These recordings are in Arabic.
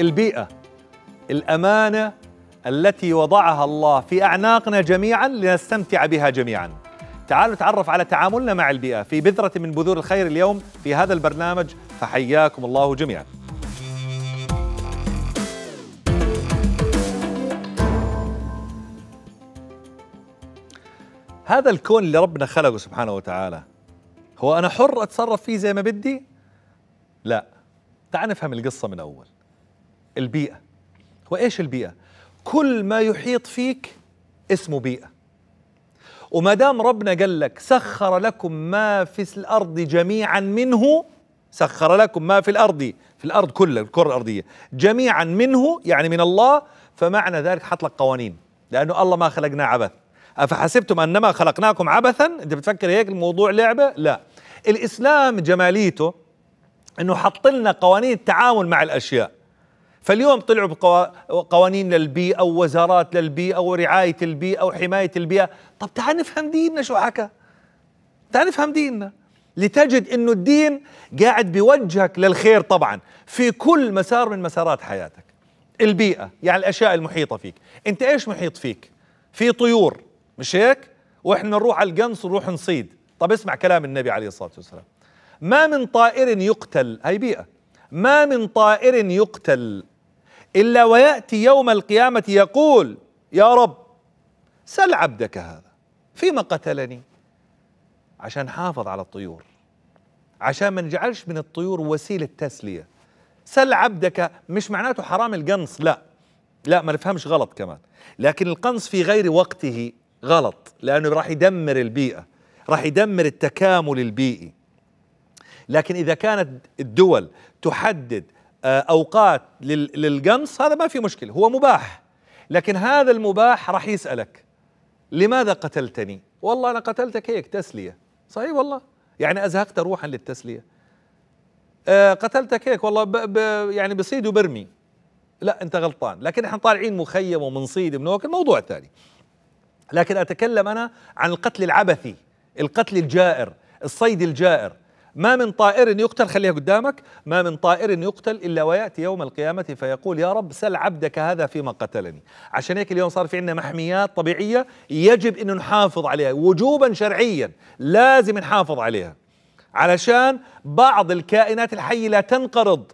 البيئه الامانه التي وضعها الله في اعناقنا جميعا لنستمتع بها جميعا تعالوا نتعرف على تعاملنا مع البيئه في بذره من بذور الخير اليوم في هذا البرنامج فحياكم الله جميعا هذا الكون اللي ربنا خلقه سبحانه وتعالى هو انا حر اتصرف فيه زي ما بدي لا تعال نفهم القصه من اول البيئة وإيش البيئة؟ كل ما يحيط فيك اسمه بيئة وما دام ربنا قال لك سخر لكم ما في الأرض جميعا منه سخر لكم ما في الأرض في الأرض كلها الكرة الأرضية جميعا منه يعني من الله فمعنى ذلك حط لك قوانين لأنه الله ما خلقنا عبث أفحسبتم أنما خلقناكم عبثا أنت بتفكر هيك الموضوع لعبة لا الإسلام جماليته أنه حط لنا قوانين التعامل مع الأشياء فاليوم طلعوا بقوانين للبيئة ووزارات للبيئة ورعاية البيئة وحماية البيئة طب تعال نفهم ديننا شو حكى تعال نفهم ديننا لتجد أنه الدين قاعد بيوجهك للخير طبعا في كل مسار من مسارات حياتك البيئة يعني الأشياء المحيطة فيك أنت إيش محيط فيك في طيور مش هيك وإحنا نروح على القنص ونروح نصيد طب اسمع كلام النبي عليه الصلاة والسلام ما من طائر يقتل هاي بيئة ما من طائر يقتل إلا ويأتي يوم القيامة يقول يا رب سل عبدك هذا فيما قتلني عشان حافظ على الطيور عشان ما نجعلش من الطيور وسيلة تسلية سل عبدك مش معناته حرام القنص لا لا ما نفهمش غلط كمان لكن القنص في غير وقته غلط لأنه راح يدمر البيئة راح يدمر التكامل البيئي لكن إذا كانت الدول تحدد آه، اوقات للقنص هذا ما في مشكله هو مباح لكن هذا المباح راح يسالك لماذا قتلتني والله انا قتلتك هيك تسليه صحيح والله يعني ازهقت روحا للتسليه أه قتلتك هيك والله ب ب يعني بصيد وبرمي لا انت غلطان لكن احنا طالعين مخيم ومنصيد ومنوكل موضوع ثاني لكن اتكلم انا عن القتل العبثي القتل الجائر الصيد الجائر ما من طائر يقتل خليها قدامك ما من طائر يقتل إلا ويأتي يوم القيامة فيقول يا رب سل عبدك هذا فيما قتلني عشان هيك اليوم صار في عندنا محميات طبيعية يجب أن نحافظ عليها وجوبا شرعيا لازم نحافظ عليها علشان بعض الكائنات الحية لا تنقرض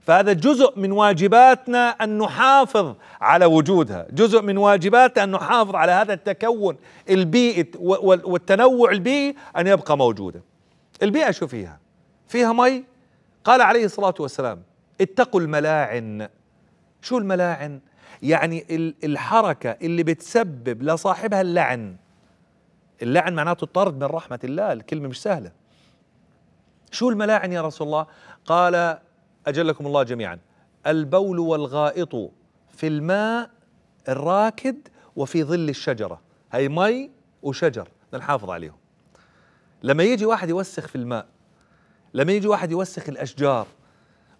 فهذا جزء من واجباتنا أن نحافظ على وجودها جزء من واجباتنا أن نحافظ على هذا التكون البيئي والتنوع البيئي أن يبقى موجوداً البيئة شو فيها فيها مي قال عليه الصلاة والسلام اتقوا الملاعن شو الملاعن يعني الحركة اللي بتسبب لصاحبها اللعن اللعن معناته الطرد من رحمة الله الكلمة مش سهلة شو الملاعن يا رسول الله قال أجلكم الله جميعا البول والغائط في الماء الراكد وفي ظل الشجرة هي مي وشجر نحافظ عليهم لما يجي واحد يوسخ في الماء لما يجي واحد يوسخ الاشجار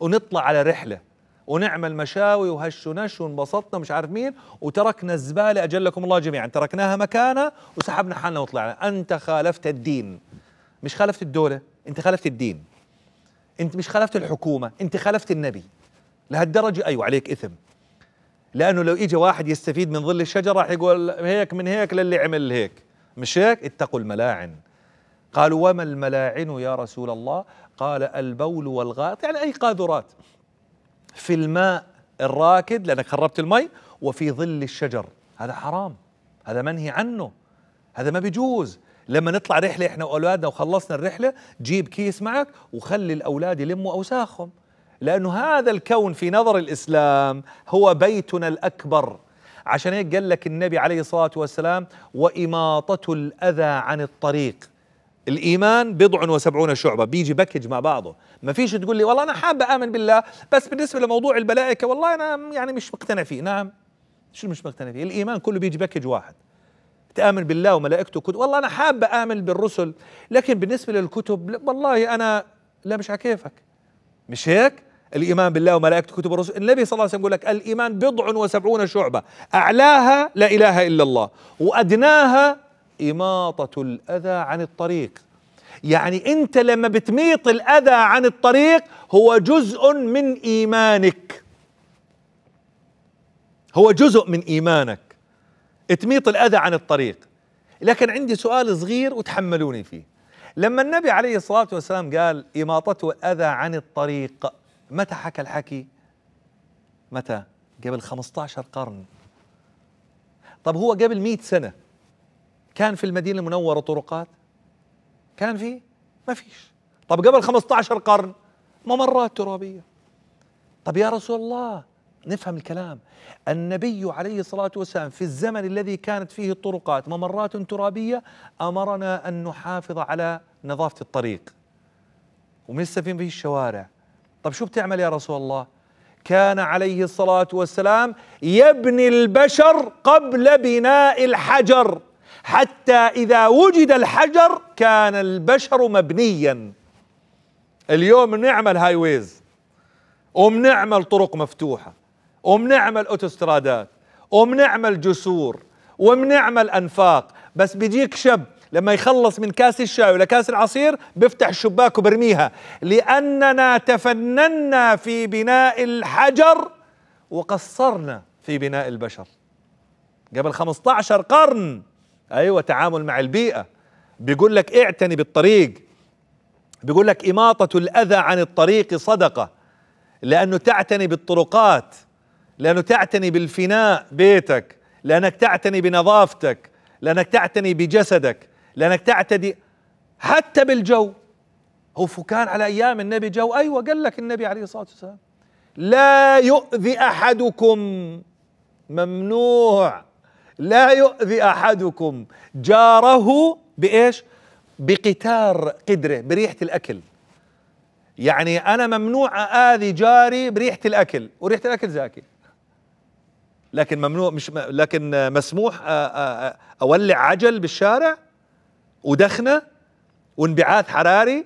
ونطلع على رحله ونعمل مشاوي وهش ونش وانبسطنا مش عارف مين وتركنا الزباله اجلكم الله جميعا تركناها مكانها وسحبنا حالنا وطلعنا انت خالفت الدين مش خالفت الدوله انت خالفت الدين انت مش خالفت الحكومه انت خالفت النبي لهالدرجه ايوه عليك اثم لانه لو اجى واحد يستفيد من ظل الشجره راح يقول هيك من هيك للي عمل هيك مش هيك اتقوا الملاعن قالوا وما الملاعن يا رسول الله قال البول والغائط يعني أي قاذورات في الماء الراكد لأنك خربت المي وفي ظل الشجر هذا حرام هذا منهي عنه هذا ما بيجوز لما نطلع رحلة احنا واولادنا وخلصنا الرحلة جيب كيس معك وخلي الاولاد يلموا اوساخهم لانه هذا الكون في نظر الاسلام هو بيتنا الاكبر عشان هيك قال لك النبي عليه الصلاه والسلام واماطه الاذى عن الطريق الايمان بضع وسبعون شعبه بيجي باكج مع بعضه ما فيش تقول لي والله انا حابه امن بالله بس بالنسبه لموضوع الملائكه والله انا يعني مش مقتنع فيه نعم شو مش مقتنع فيه الايمان كله بيجي باكج واحد تامن بالله وملائكته كتب والله انا حابه امن بالرسل لكن بالنسبه للكتب والله انا لا مش على كيفك مش هيك الايمان بالله وملائكته كتب الرسل النبي صلى الله عليه وسلم يقول لك الايمان بضع وسبعون شعبه اعلاها لا اله الا الله وادناها إماطة الأذى عن الطريق يعني أنت لما بتميط الأذى عن الطريق هو جزء من إيمانك هو جزء من إيمانك تميط الأذى عن الطريق لكن عندي سؤال صغير وتحملوني فيه لما النبي عليه الصلاة والسلام قال إماطة الأذى عن الطريق متى حكى الحكي متى قبل 15 قرن طب هو قبل 100 سنة كان في المدينة المنورة طرقات كان في ما فيش طب قبل 15 قرن ممرات ترابية طب يا رسول الله نفهم الكلام النبي عليه الصلاة والسلام في الزمن الذي كانت فيه الطرقات ممرات ترابية أمرنا أن نحافظ على نظافة الطريق ولسه في فيه الشوارع طب شو بتعمل يا رسول الله كان عليه الصلاة والسلام يبني البشر قبل بناء الحجر حتى إذا وجد الحجر كان البشر مبنيا اليوم بنعمل هاي ويز وبنعمل طرق مفتوحة وبنعمل أوتوسترادات وبنعمل جسور وبنعمل أنفاق بس بيجيك شاب لما يخلص من كاس الشاي ولا كاس العصير بيفتح الشباك وبرميها لأننا تفننا في بناء الحجر وقصرنا في بناء البشر قبل 15 قرن ايوه تعامل مع البيئه بيقول لك اعتني بالطريق بيقول لك اماطه الاذى عن الطريق صدقه لانه تعتني بالطرقات لانه تعتني بالفناء بيتك لانك تعتني بنظافتك لانك تعتني بجسدك لانك تعتدي حتى بالجو هو فكان على ايام النبي جو ايوه قال لك النبي عليه الصلاه والسلام لا يؤذي احدكم ممنوع لا يؤذي احدكم جاره بايش بقتار قدره بريحه الاكل يعني انا ممنوع اذي جاري بريحه الاكل وريحه الاكل زاكي لكن ممنوع مش م... لكن مسموح اولع عجل بالشارع ودخنه وانبعاث حراري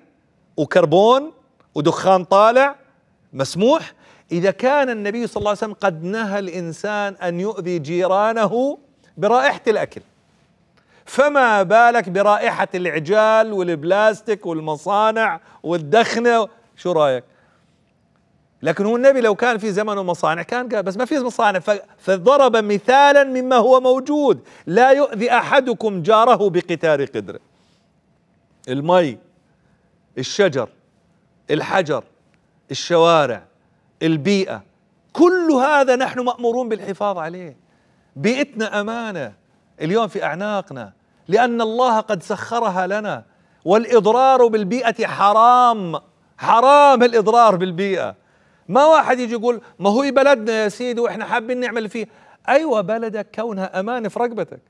وكربون ودخان طالع مسموح اذا كان النبي صلى الله عليه وسلم قد نهى الانسان ان يؤذي جيرانه برائحة الأكل فما بالك برائحة العجال والبلاستيك والمصانع والدخنة شو رأيك لكن هو النبي لو كان في زمنه مصانع كان قال بس ما في مصانع فضرب مثالا مما هو موجود لا يؤذي أحدكم جاره بقتار قدره المي الشجر الحجر الشوارع البيئة كل هذا نحن مأمورون بالحفاظ عليه بيئتنا امانه اليوم في اعناقنا لان الله قد سخرها لنا والاضرار بالبيئه حرام حرام الاضرار بالبيئه ما واحد يجي يقول ما هو بلدنا يا سيدي واحنا حابين نعمل فيه ايوه بلدك كونها امانه في رقبتك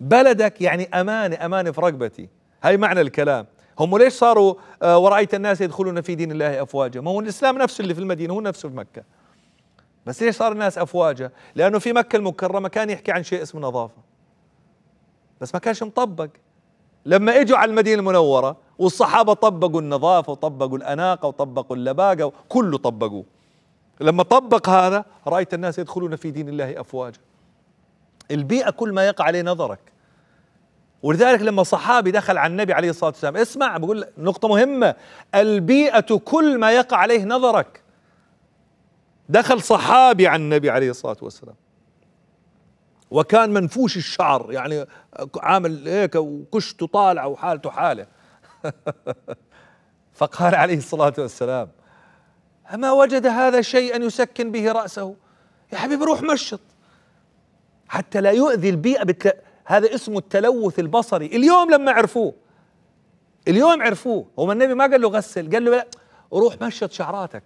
بلدك يعني امانه امانه في رقبتي هاي معنى الكلام هم ليش صاروا آه، ورأيت الناس يدخلون في دين الله أفواجا ما هو الإسلام نفسه اللي في المدينة هو نفسه في مكة بس ليش صار الناس افواجه لانه في مكه المكرمه كان يحكي عن شيء اسمه نظافه بس ما كانش مطبق لما اجوا على المدينه المنوره والصحابه طبقوا النظافه وطبقوا الاناقه وطبقوا اللباقه كله طبقوه لما طبق هذا رايت الناس يدخلون في دين الله افواجا البيئه كل ما يقع عليه نظرك ولذلك لما صحابي دخل على النبي عليه الصلاه والسلام اسمع بقول نقطه مهمه البيئه كل ما يقع عليه نظرك دخل صحابي عن النبي عليه الصلاة والسلام وكان منفوش الشعر يعني عامل هيك وكشته طالعة وحالته حالة فقال عليه الصلاة والسلام أما وجد هذا شيئا يسكن به رأسه يا حبيبي روح مشط حتى لا يؤذي البيئة بتل... هذا اسمه التلوث البصري اليوم لما عرفوه اليوم عرفوه هو النبي ما قال له غسل قال له لا روح مشط شعراتك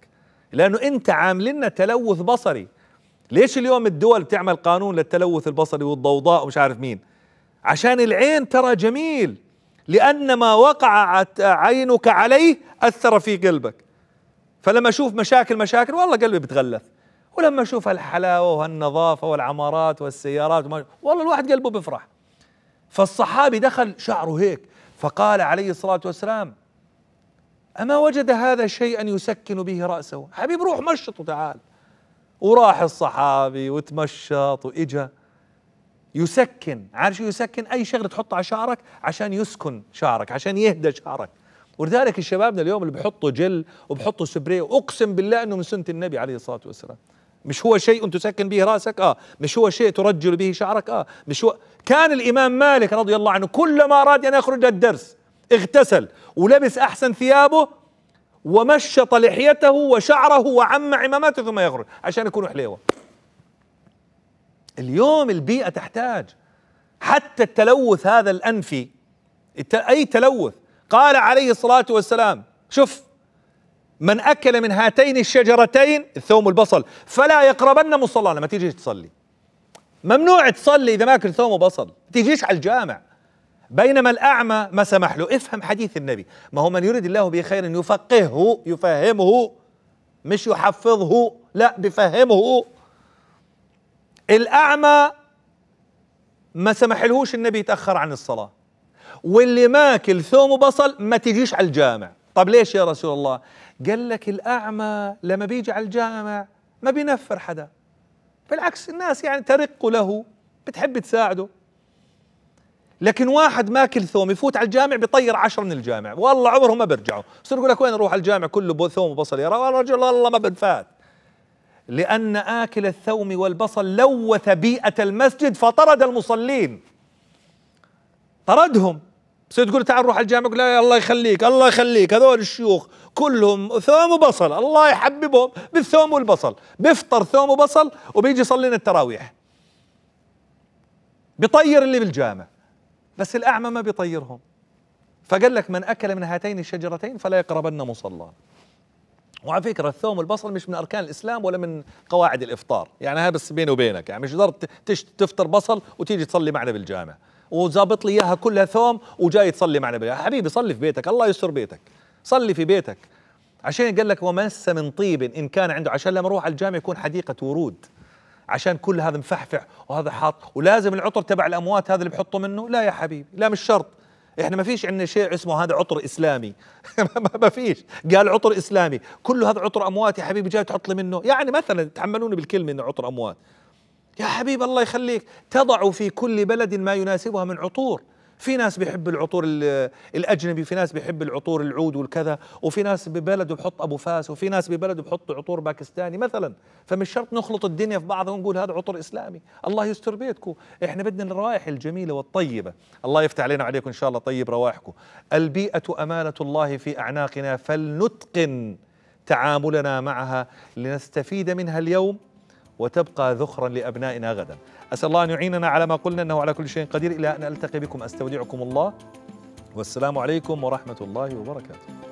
لانه انت عامل لنا تلوث بصري ليش اليوم الدول بتعمل قانون للتلوث البصري والضوضاء ومش عارف مين عشان العين ترى جميل لأن ما وقع عينك عليه أثر في قلبك فلما أشوف مشاكل مشاكل والله قلبي بتغلف ولما أشوف هالحلاوة وهالنظافة والعمارات والسيارات والله الواحد قلبه بيفرح فالصحابي دخل شعره هيك فقال عليه الصلاة والسلام أما وجد هذا شيئا يسكن به رأسه حبيب روح مشط وتعال وراح الصحابي وتمشط وإجا يسكن عارف شو يسكن أي شغلة تحطها على شعرك عشان يسكن شعرك عشان يهدى شعرك ولذلك الشبابنا اليوم اللي بحطوا جل وبحطوا سبري اقسم بالله انه من سنه النبي عليه الصلاه والسلام مش هو شيء تسكن به راسك اه مش هو شيء ترجل به شعرك اه مش هو كان الامام مالك رضي الله عنه كلما اراد ان يخرج للدرس اغتسل ولبس أحسن ثيابه ومشط لحيته وشعره وعم عمامته ثم يخرج عشان يكونوا حليوة اليوم البيئة تحتاج حتى التلوث هذا الأنفي أي تلوث قال عليه الصلاة والسلام شوف من أكل من هاتين الشجرتين الثوم والبصل فلا يقربن مصلانا ما تيجي تصلي ممنوع تصلي إذا ما اكل ثوم وبصل ما تيجيش على الجامع بينما الأعمى ما سمح له افهم حديث النبي ما هو من يريد الله به خير يفقهه يفهمه مش يحفظه لا بفهمه الأعمى ما سمحلهوش النبي يتأخر عن الصلاة واللي ماكل ثوم وبصل ما تجيش على الجامع طب ليش يا رسول الله قال لك الأعمى لما بيجي على الجامع ما بينفر حدا بالعكس الناس يعني ترق له بتحب تساعده لكن واحد ماكل ثوم يفوت على الجامع بيطير عشر من الجامع والله عمرهم ما بيرجعوا بصير يقول لك وين اروح على الجامع كله ثوم وبصل يا رجل والله ما بنفات لأن آكل الثوم والبصل لوث بيئة المسجد فطرد المصلين طردهم بس تقول تعال نروح على الجامع يقول لا الله يخليك الله يخليك هذول الشيوخ كلهم ثوم وبصل الله يحببهم بالثوم والبصل بيفطر ثوم وبصل وبيجي يصلي التراويح بيطير اللي بالجامع بس الأعمى ما بيطيرهم فقال لك من أكل من هاتين الشجرتين فلا يقربن مصلى وعلى فكرة الثوم والبصل مش من أركان الإسلام ولا من قواعد الإفطار يعني هذا بس بيني وبينك يعني مش قدرت تفطر بصل وتيجي تصلي معنا بالجامع وزابط لي إياها كلها ثوم وجاي تصلي معنا بالجامع حبيبي صلي في بيتك الله يستر بيتك صلي في بيتك عشان قال لك ومس من طيب إن كان عنده عشان لما أروح على الجامع يكون حديقة ورود عشان كل هذا مفحفح وهذا حاط ولازم العطر تبع الاموات هذا اللي بحطه منه لا يا حبيبي لا مش شرط احنا ما فيش عندنا شيء اسمه هذا عطر اسلامي ما فيش قال عطر اسلامي كله هذا عطر اموات يا حبيبي جاي تحط لي منه يعني مثلا تحملوني بالكلمه انه عطر اموات يا حبيبي الله يخليك تضع في كل بلد ما يناسبها من عطور في ناس بيحب العطور الاجنبي في ناس بيحب العطور العود والكذا وفي ناس ببلده بحط ابو فاس وفي ناس ببلده بحط عطور باكستاني مثلا فمش شرط نخلط الدنيا في بعض ونقول هذا عطر اسلامي الله يستر بيتكم احنا بدنا الروائح الجميله والطيبه الله يفتح علينا وعليكم ان شاء الله طيب روائحكم البيئه امانه الله في اعناقنا فلنتقن تعاملنا معها لنستفيد منها اليوم وتبقى ذخرا لأبنائنا غدا أسأل الله أن يعيننا على ما قلنا أنه على كل شيء قدير إلى أن ألتقي بكم أستودعكم الله والسلام عليكم ورحمة الله وبركاته